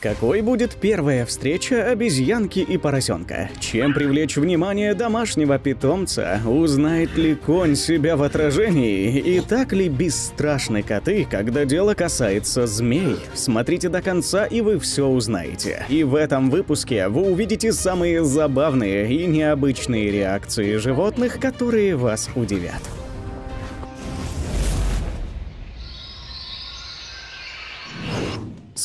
Какой будет первая встреча обезьянки и поросенка? Чем привлечь внимание домашнего питомца? Узнает ли конь себя в отражении? И так ли бесстрашны коты, когда дело касается змей? Смотрите до конца, и вы все узнаете. И в этом выпуске вы увидите самые забавные и необычные реакции животных, которые вас удивят.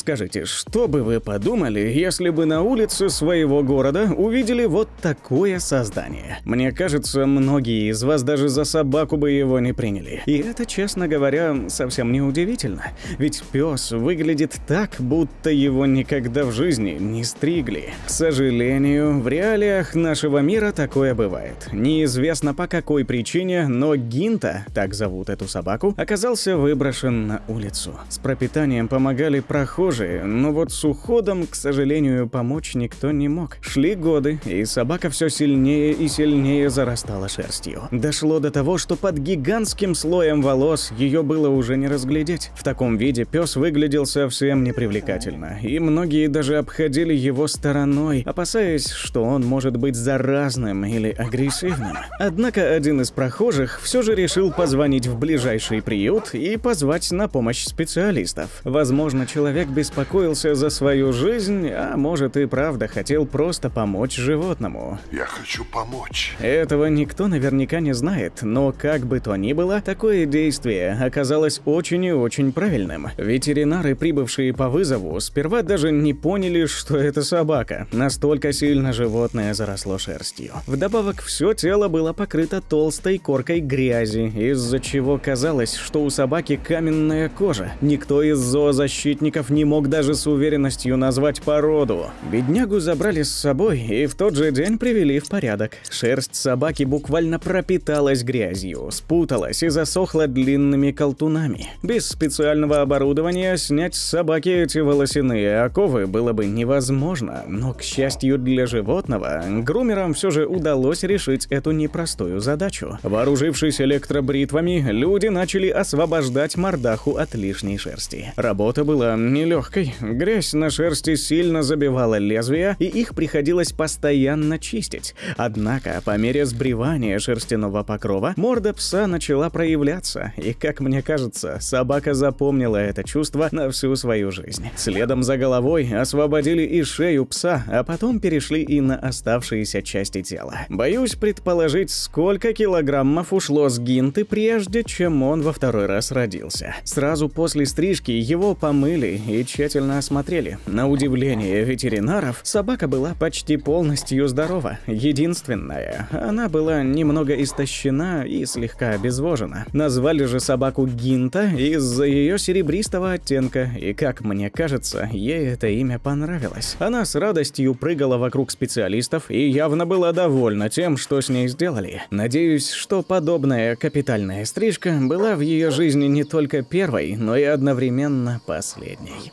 Скажите, что бы вы подумали, если бы на улице своего города увидели вот такое создание? Мне кажется, многие из вас даже за собаку бы его не приняли. И это, честно говоря, совсем не удивительно. Ведь пес выглядит так, будто его никогда в жизни не стригли. К сожалению, в реалиях нашего мира такое бывает. Неизвестно по какой причине, но Гинта, так зовут эту собаку, оказался выброшен на улицу. С пропитанием помогали прохожие оружии, но вот с уходом, к сожалению, помочь никто не мог. Шли годы, и собака все сильнее и сильнее зарастала шерстью. Дошло до того, что под гигантским слоем волос ее было уже не разглядеть. В таком виде пес выглядел совсем непривлекательно, и многие даже обходили его стороной, опасаясь, что он может быть заразным или агрессивным. Однако один из прохожих все же решил позвонить в ближайший приют и позвать на помощь специалистов. Возможно, человек без беспокоился за свою жизнь, а может и правда хотел просто помочь животному. Я хочу помочь. Этого никто наверняка не знает, но как бы то ни было, такое действие оказалось очень и очень правильным. Ветеринары, прибывшие по вызову, сперва даже не поняли, что это собака. Настолько сильно животное заросло шерстью. Вдобавок, все тело было покрыто толстой коркой грязи, из-за чего казалось, что у собаки каменная кожа. Никто из зоозащитников не мог мог даже с уверенностью назвать породу. Беднягу забрали с собой и в тот же день привели в порядок. Шерсть собаки буквально пропиталась грязью, спуталась и засохла длинными колтунами. Без специального оборудования снять с собаки эти волосяные оковы было бы невозможно, но, к счастью для животного, грумерам все же удалось решить эту непростую задачу. Вооружившись электробритвами, люди начали освобождать мордаху от лишней шерсти. Работа была нелегкая легкой, грязь на шерсти сильно забивала лезвия, и их приходилось постоянно чистить. Однако, по мере сбривания шерстяного покрова, морда пса начала проявляться, и, как мне кажется, собака запомнила это чувство на всю свою жизнь. Следом за головой освободили и шею пса, а потом перешли и на оставшиеся части тела. Боюсь предположить, сколько килограммов ушло с гинты, прежде чем он во второй раз родился. Сразу после стрижки его помыли и тщательно осмотрели. На удивление ветеринаров, собака была почти полностью здорова. Единственная, она была немного истощена и слегка обезвожена. Назвали же собаку Гинта из-за ее серебристого оттенка, и, как мне кажется, ей это имя понравилось. Она с радостью прыгала вокруг специалистов и явно была довольна тем, что с ней сделали. Надеюсь, что подобная капитальная стрижка была в ее жизни не только первой, но и одновременно последней.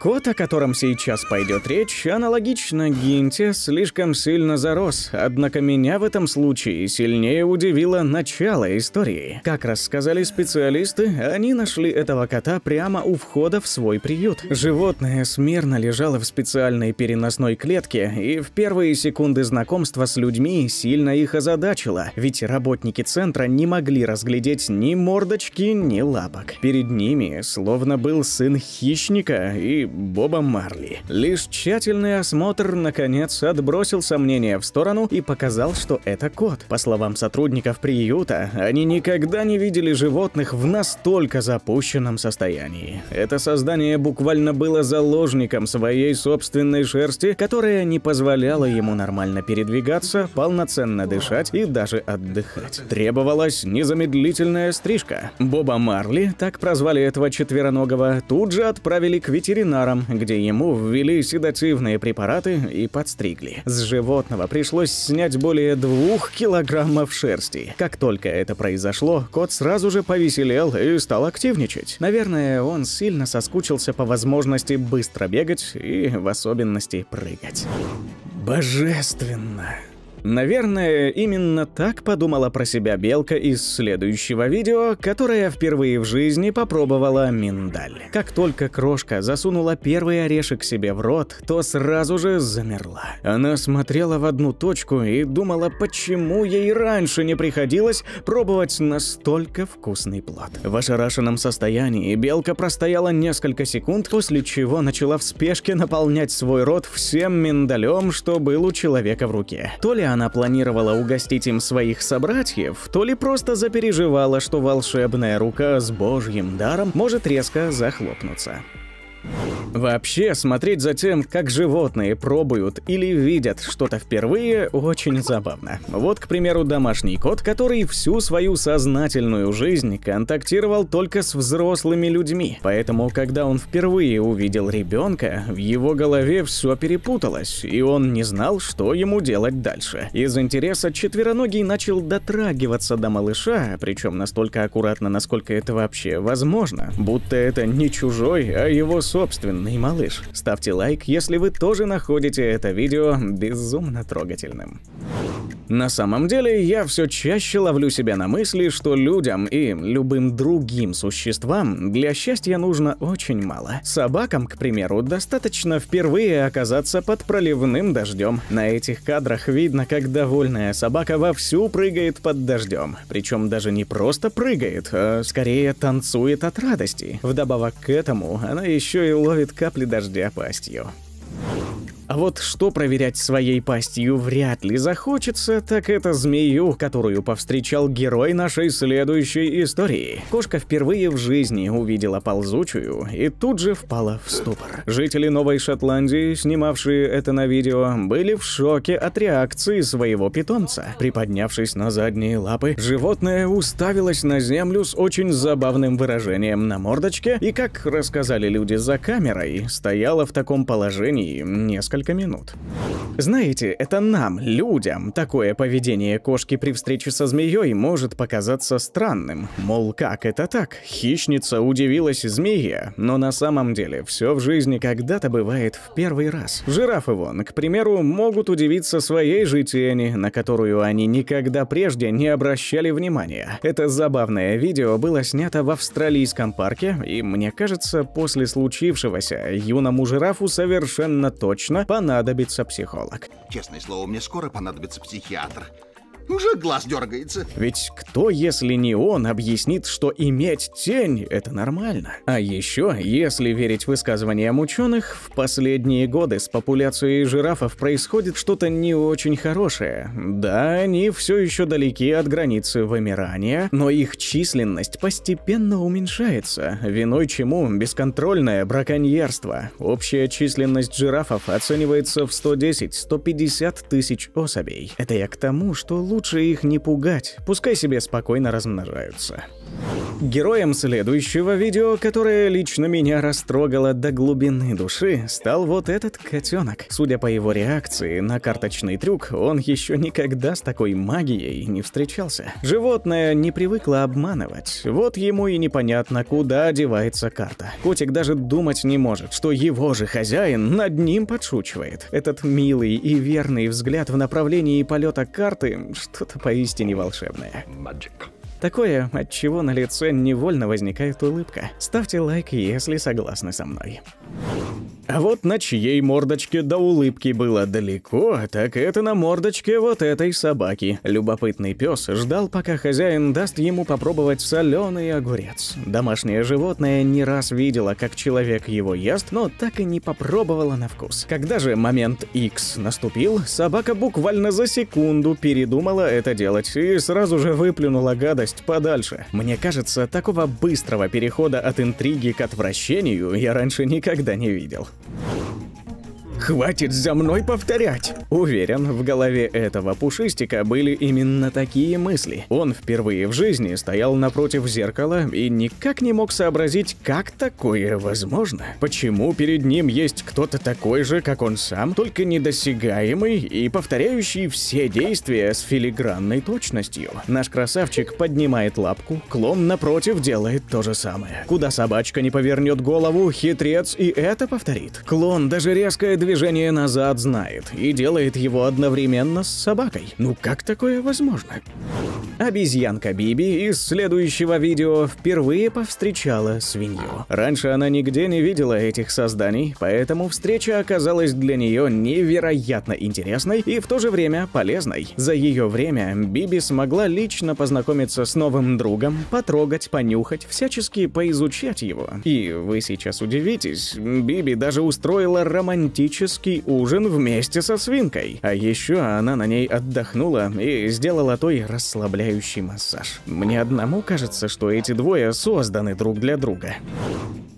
Кот, о котором сейчас пойдет речь, аналогично Гинте, слишком сильно зарос, однако меня в этом случае сильнее удивило начало истории. Как рассказали специалисты, они нашли этого кота прямо у входа в свой приют. Животное смирно лежало в специальной переносной клетке, и в первые секунды знакомства с людьми сильно их озадачило, ведь работники центра не могли разглядеть ни мордочки, ни лапок. Перед ними словно был сын хищника и Боба Марли. Лишь тщательный осмотр, наконец, отбросил сомнения в сторону и показал, что это кот. По словам сотрудников приюта, они никогда не видели животных в настолько запущенном состоянии. Это создание буквально было заложником своей собственной шерсти, которая не позволяла ему нормально передвигаться, полноценно дышать и даже отдыхать. Требовалась незамедлительная стрижка. Боба Марли, так прозвали этого четвероногого, тут же отправили к ветеринару, ветеринаром, где ему ввели седативные препараты и подстригли. С животного пришлось снять более двух килограммов шерсти. Как только это произошло, кот сразу же повеселел и стал активничать. Наверное, он сильно соскучился по возможности быстро бегать и в особенности прыгать. Божественно! Наверное, именно так подумала про себя белка из следующего видео, которая впервые в жизни попробовала миндаль. Как только крошка засунула первый орешек себе в рот, то сразу же замерла. Она смотрела в одну точку и думала, почему ей раньше не приходилось пробовать настолько вкусный плод. В ошарашенном состоянии белка простояла несколько секунд, после чего начала в спешке наполнять свой рот всем миндалем, что был у человека в руке. То ли она планировала угостить им своих собратьев, то ли просто запереживала, что волшебная рука с божьим даром может резко захлопнуться. Вообще, смотреть за тем, как животные пробуют или видят что-то впервые, очень забавно. Вот, к примеру, домашний кот, который всю свою сознательную жизнь контактировал только с взрослыми людьми. Поэтому, когда он впервые увидел ребенка, в его голове все перепуталось, и он не знал, что ему делать дальше. Из интереса четвероногий начал дотрагиваться до малыша, причем настолько аккуратно, насколько это вообще возможно, будто это не чужой, а его собственный Юный малыш. Ставьте лайк, если вы тоже находите это видео безумно трогательным. На самом деле, я все чаще ловлю себя на мысли, что людям и любым другим существам для счастья нужно очень мало. Собакам, к примеру, достаточно впервые оказаться под проливным дождем. На этих кадрах видно, как довольная собака вовсю прыгает под дождем. Причем даже не просто прыгает, а скорее танцует от радости. Вдобавок к этому, она еще и ловит капли дождя пастью. А вот что проверять своей пастью вряд ли захочется, так это змею, которую повстречал герой нашей следующей истории. Кошка впервые в жизни увидела ползучую и тут же впала в ступор. Жители Новой Шотландии, снимавшие это на видео, были в шоке от реакции своего питомца. Приподнявшись на задние лапы, животное уставилось на землю с очень забавным выражением на мордочке и, как рассказали люди за камерой, стояло в таком положении несколько несколько минут. Знаете, это нам, людям, такое поведение кошки при встрече со змеей может показаться странным. Мол, как это так? Хищница удивилась змея, но на самом деле все в жизни когда-то бывает в первый раз. Жирафы вон, к примеру, могут удивиться своей же тени, на которую они никогда прежде не обращали внимания. Это забавное видео было снято в австралийском парке, и мне кажется, после случившегося юному жирафу совершенно точно понадобится психолог. Честное слово, мне скоро понадобится психиатр. Уже глаз дергается. Ведь кто, если не он, объяснит, что иметь тень – это нормально? А еще, если верить высказываниям ученых, в последние годы с популяцией жирафов происходит что-то не очень хорошее. Да, они все еще далеки от границы вымирания, но их численность постепенно уменьшается, виной чему бесконтрольное браконьерство. Общая численность жирафов оценивается в 110-150 тысяч особей. Это я к тому, что лучше Лучше их не пугать, пускай себе спокойно размножаются. Героем следующего видео, которое лично меня растрогало до глубины души, стал вот этот котенок. Судя по его реакции на карточный трюк, он еще никогда с такой магией не встречался. Животное не привыкло обманывать, вот ему и непонятно, куда девается карта. Котик даже думать не может, что его же хозяин над ним подшучивает. Этот милый и верный взгляд в направлении полета карты – что-то поистине волшебное. Magic. Такое, от чего на лице невольно возникает улыбка. Ставьте лайк, если согласны со мной. А вот на чьей мордочке до улыбки было далеко, так это на мордочке вот этой собаки. Любопытный пес ждал, пока хозяин даст ему попробовать соленый огурец. Домашнее животное не раз видела, как человек его ест, но так и не попробовала на вкус. Когда же момент X наступил, собака буквально за секунду передумала это делать и сразу же выплюнула гадость подальше. Мне кажется, такого быстрого перехода от интриги к отвращению я раньше никогда не видел. you Хватит за мной повторять! Уверен, в голове этого пушистика были именно такие мысли. Он впервые в жизни стоял напротив зеркала и никак не мог сообразить, как такое возможно. Почему перед ним есть кто-то такой же, как он сам, только недосягаемый и повторяющий все действия с филигранной точностью? Наш красавчик поднимает лапку, клон напротив делает то же самое. Куда собачка не повернет голову, хитрец и это повторит. Клон даже резкое движение движение назад знает и делает его одновременно с собакой. Ну как такое возможно? Обезьянка Биби из следующего видео впервые повстречала свинью. Раньше она нигде не видела этих созданий, поэтому встреча оказалась для нее невероятно интересной и в то же время полезной. За ее время Биби смогла лично познакомиться с новым другом, потрогать, понюхать, всячески поизучать его. И вы сейчас удивитесь, Биби даже устроила романтический ужин вместе со свинкой. А еще она на ней отдохнула и сделала той расслабляющей обжигающий массаж. Мне одному кажется, что эти двое созданы друг для друга.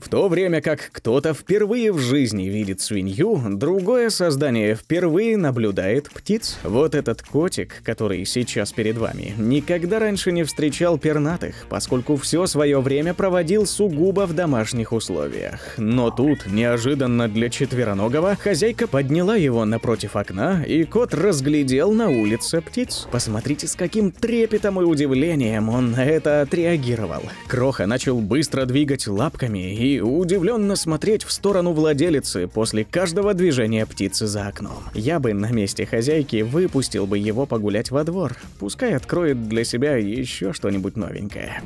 В то время как кто-то впервые в жизни видит свинью, другое создание впервые наблюдает птиц. Вот этот котик, который сейчас перед вами, никогда раньше не встречал пернатых, поскольку все свое время проводил сугубо в домашних условиях. Но тут, неожиданно для четвероногого, хозяйка подняла его напротив окна, и кот разглядел на улице птиц. Посмотрите, с каким трепетом и удивлением он на это отреагировал. Кроха начал быстро двигать лапками и удивленно смотреть в сторону владелицы после каждого движения птицы за окном. Я бы на месте хозяйки выпустил бы его погулять во двор. Пускай откроет для себя еще что-нибудь новенькое.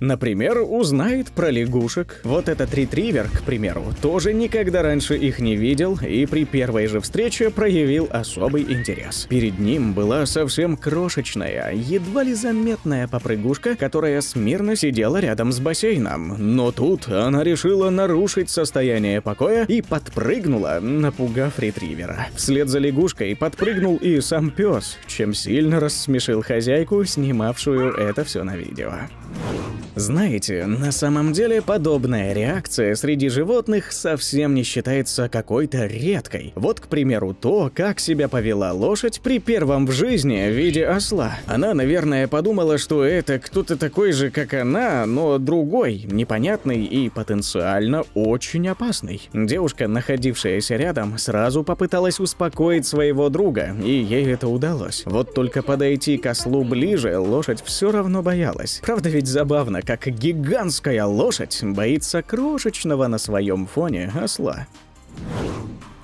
Например, узнает про лягушек. Вот этот ретривер, к примеру, тоже никогда раньше их не видел и при первой же встрече проявил особый интерес. Перед ним была совсем крошечная, едва ли заметная попрыгушка, которая смирно сидела рядом с бассейном. Но тут она решила нарушить состояние покоя и подпрыгнула, напугав ретривера. Вслед за лягушкой подпрыгнул и сам пес, чем сильно рассмешил хозяйку, снимавшую это все на видео. Знаете, на самом деле подобная реакция среди животных совсем не считается какой-то редкой. Вот, к примеру, то, как себя повела лошадь при первом в жизни виде осла. Она, наверное, подумала, что это кто-то такой же, как она, но другой, непонятный и потенциально очень опасный. Девушка, находившаяся рядом, сразу попыталась успокоить своего друга, и ей это удалось. Вот только подойти к ослу ближе лошадь все равно боялась. Правда ведь забавно, как гигантская лошадь боится крошечного на своем фоне осла.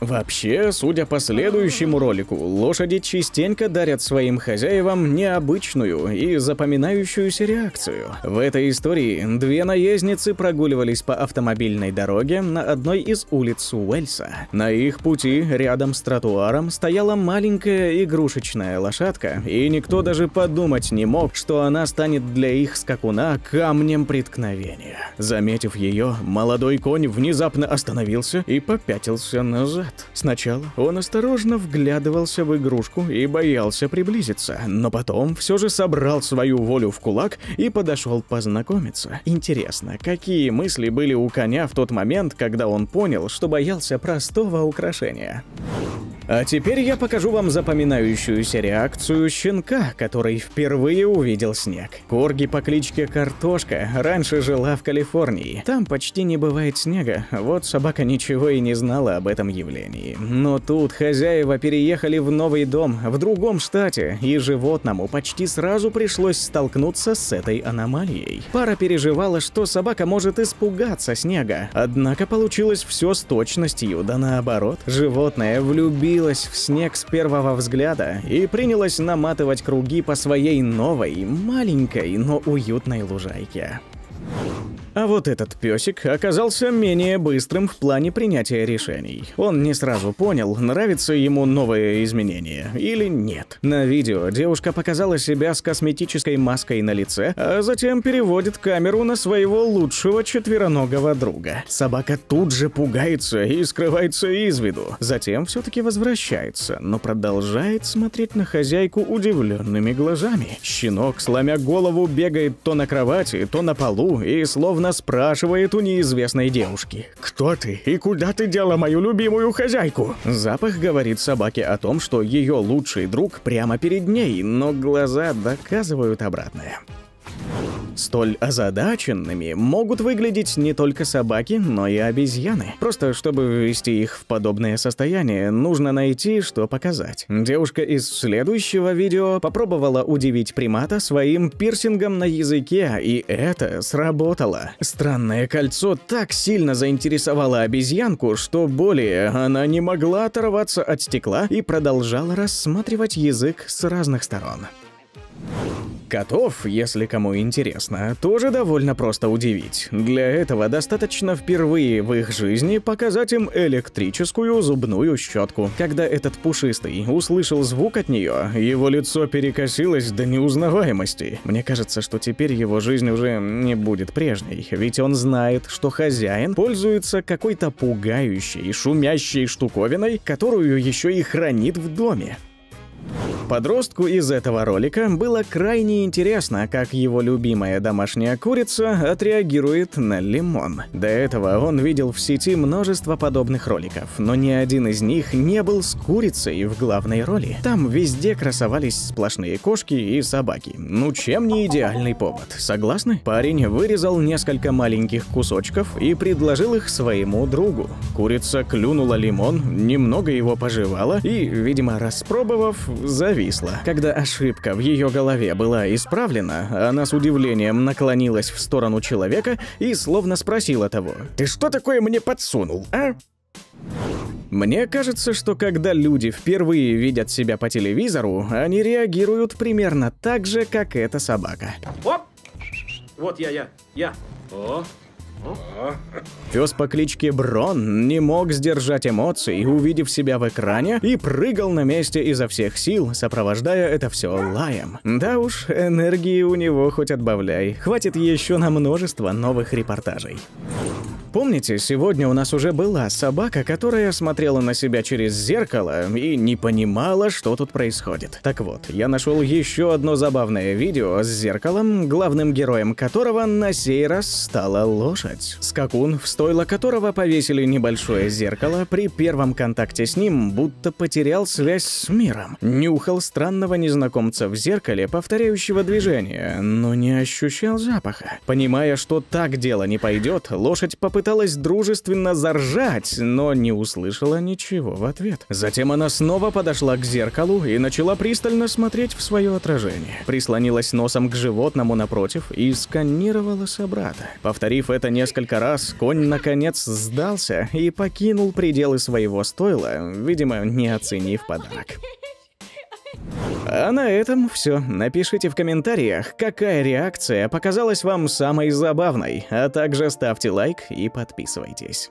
Вообще, судя по следующему ролику, лошади частенько дарят своим хозяевам необычную и запоминающуюся реакцию. В этой истории две наездницы прогуливались по автомобильной дороге на одной из улиц Уэльса. На их пути рядом с тротуаром стояла маленькая игрушечная лошадка, и никто даже подумать не мог, что она станет для их скакуна камнем преткновения. Заметив ее, молодой конь внезапно остановился и попятился назад назад. Сначала он осторожно вглядывался в игрушку и боялся приблизиться, но потом все же собрал свою волю в кулак и подошел познакомиться. Интересно, какие мысли были у коня в тот момент, когда он понял, что боялся простого украшения? А теперь я покажу вам запоминающуюся реакцию щенка, который впервые увидел снег. Корги по кличке Картошка раньше жила в Калифорнии. Там почти не бывает снега, вот собака ничего и не знала об этом явлении направлении. Но тут хозяева переехали в новый дом в другом штате, и животному почти сразу пришлось столкнуться с этой аномалией. Пара переживала, что собака может испугаться снега, однако получилось все с точностью, да наоборот. Животное влюбилось в снег с первого взгляда и принялось наматывать круги по своей новой, маленькой, но уютной лужайке. А вот этот песик оказался менее быстрым в плане принятия решений. Он не сразу понял, нравится ему новое изменение или нет. На видео девушка показала себя с косметической маской на лице, а затем переводит камеру на своего лучшего четвероногого друга. Собака тут же пугается и скрывается из виду. Затем все-таки возвращается, но продолжает смотреть на хозяйку удивленными глазами. Щенок, сломя голову, бегает то на кровати, то на полу и словно она спрашивает у неизвестной девушки. «Кто ты? И куда ты дела мою любимую хозяйку?» Запах говорит собаке о том, что ее лучший друг прямо перед ней, но глаза доказывают обратное. Столь озадаченными могут выглядеть не только собаки, но и обезьяны. Просто чтобы ввести их в подобное состояние, нужно найти, что показать. Девушка из следующего видео попробовала удивить примата своим пирсингом на языке, и это сработало. Странное кольцо так сильно заинтересовало обезьянку, что более она не могла оторваться от стекла и продолжала рассматривать язык с разных сторон. Котов, если кому интересно, тоже довольно просто удивить. Для этого достаточно впервые в их жизни показать им электрическую зубную щетку. Когда этот пушистый услышал звук от нее, его лицо перекосилось до неузнаваемости. Мне кажется, что теперь его жизнь уже не будет прежней, ведь он знает, что хозяин пользуется какой-то пугающей, шумящей штуковиной, которую еще и хранит в доме. Подростку из этого ролика было крайне интересно, как его любимая домашняя курица отреагирует на лимон. До этого он видел в сети множество подобных роликов, но ни один из них не был с курицей в главной роли. Там везде красовались сплошные кошки и собаки. Ну чем не идеальный повод, согласны? Парень вырезал несколько маленьких кусочков и предложил их своему другу. Курица клюнула лимон, немного его пожевала и, видимо, распробовав, завязала зависла. Когда ошибка в ее голове была исправлена, она с удивлением наклонилась в сторону человека и словно спросила того, «Ты что такое мне подсунул, а?» Мне кажется, что когда люди впервые видят себя по телевизору, они реагируют примерно так же, как эта собака. Оп! Вот я, я, я. О, Пес по кличке Брон не мог сдержать эмоций, увидев себя в экране, и прыгал на месте изо всех сил, сопровождая это все лаем. Да уж, энергии у него хоть отбавляй. Хватит еще на множество новых репортажей помните, сегодня у нас уже была собака, которая смотрела на себя через зеркало и не понимала, что тут происходит. Так вот, я нашел еще одно забавное видео с зеркалом, главным героем которого на сей раз стала лошадь. Скакун, в стойло которого повесили небольшое зеркало, при первом контакте с ним будто потерял связь с миром. Нюхал странного незнакомца в зеркале, повторяющего движение, но не ощущал запаха. Понимая, что так дело не пойдет, лошадь попыталась попыталась дружественно заржать, но не услышала ничего в ответ. Затем она снова подошла к зеркалу и начала пристально смотреть в свое отражение. Прислонилась носом к животному напротив и сканировала собрата. Повторив это несколько раз, конь наконец сдался и покинул пределы своего стойла, видимо, не оценив подарок. А на этом все. Напишите в комментариях, какая реакция показалась вам самой забавной, а также ставьте лайк и подписывайтесь.